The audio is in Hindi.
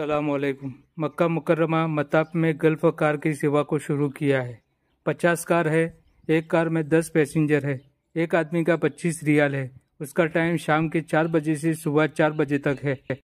सलामकुम मक्का मुकर्रमा मताप में गल्फ कार की सेवा को शुरू किया है पचास कार है एक कार में दस पैसेंजर है एक आदमी का पच्चीस रियाल है उसका टाइम शाम के चार बजे से सुबह चार बजे तक है